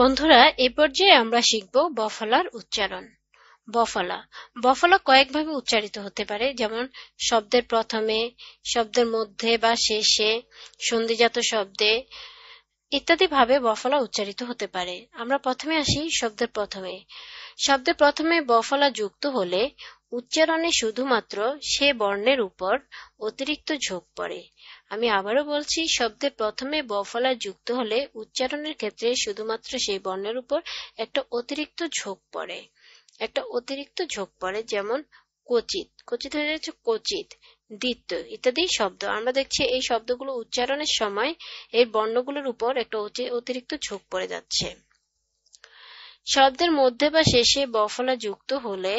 বন্ধুরা এ পর্যায়ে আমরা শিখব বফলার উচ্চারণ বফলা বফলা কয়েকভাবে উচ্চারিত হতে পারে যেমন শব্দের প্রথমে শব্দের মধ্যে বা শেষে সন্ধিজাত শব্দে ইত্যাদি ভাবে বফলা উচ্চারিত হতে পারে আমরা প্রথমে আসি শব্দের প্রথমে শব্দের প্রথমে বফলা যুক্ত হলে উচ্চারণে শুধুমাত্র সে বর্ণের উপর অতিরিক্ত ঝোঁক পড়ে আমি আবারও বলছি শব্দের প্রথমে বফলা যুক্ত হলে উচ্চারণের ক্ষেত্রে শুধুমাত্র সেই বর্ণের উপর একটা অতিরিক্ত ঝোঁক পড়ে একটা অতিরিক্ত ঝোঁক পড়ে যেমন কচিত কচিত হয়ে যাচ্ছে কচিত দ্বিত্ব ইত্যাদি শব্দ আমরা দেখছি এই শব্দগুলো উচ্চারণের সময় এই বর্ণগুলোর উপর একটা অতিরিক্ত ঝোঁক পড়ে যাচ্ছে শব্দের মধ্যে বা শেষে বফলা যুক্ত হলে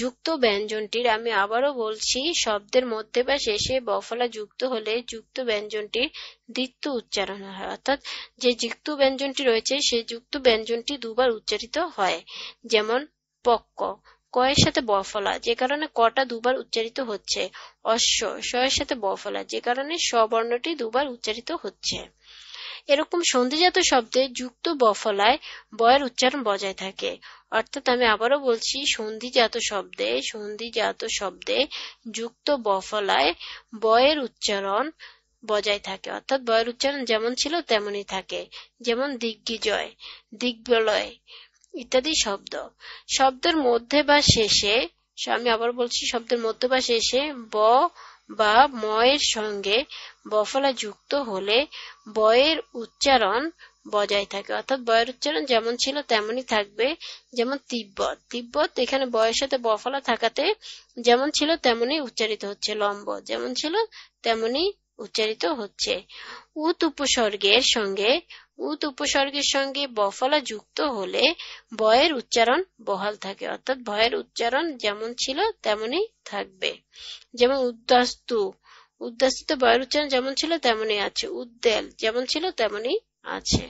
যুক্ত ব্যঞ্জনটির আমি আবারও বলছি শব্দের মধ্যে বা শেষে বফলা যুক্ত হলে যুক্ত ব্যঞ্জনটির দ্বিত্ব উচ্চারণ হয় অর্থাৎ যে যুক্ত ব্যঞ্জনটি রয়েছে সেই যুক্ত ব্যঞ্জনটি দুবার উচ্চারিত হয় যেমন পক্ক কয়ের সাথে বফলা যে কারণে কটা দুবার উচ্চারিত হচ্ছে অশ্ব শয়ের সাথে বফলা যে কারণে স্ববর্ণটি দুবার উচ্চারিত হচ্ছে এরকম সন্ধিজাত শব্দে যুক্ত বফলায় বয়ের উচ্চারণ বজায় থাকে অর্থাৎ আমি আবারও বলছি সন্ধিজাত শব্দে সন্ধিজাত শব্দে যুক্ত বফলায় বয়ের উচ্চারণ বজায় থাকে অর্থাৎ বয়ের উচ্চারণ যেমন ছিল তেমনই থাকে যেমন দিগ্বিজয় দিগ্বলয় ইত্যাদি শব্দ শব্দের মধ্যে বা শেষে আমি আবার বলছি শব্দের মধ্যে বা শেষে ব বা ময়ের সঙ্গে বফলা যুক্ত হলে বয়ের উচ্চারণ বজায় থাকে অর্থাৎ বয়ের উচ্চারণ যেমন ছিল তেমনই থাকবে যেমন তিব্বত তিব্বত এখানে বয়ের সাথে বফলা থাকাতে যেমন ছিল তেমনই উচ্চারিত হচ্ছে লম্ব যেমন ছিল তেমনই উচ্চারিত হচ্ছে উত উপসর্গের সঙ্গে উত উপসর্গের সঙ্গে বফলা যুক্ত হলে বয়ের উচ্চারণ বহাল থাকে অর্থাৎ ভয়ের উচ্চারণ যেমন ছিল তেমনই থাকবে যেমন উদ্দাস্তু উদ্দাস্তিত বয়ের উচ্চারণ যেমন ছিল তেমনই আছে উদ্দেল যেমন ছিল তেমনই আছে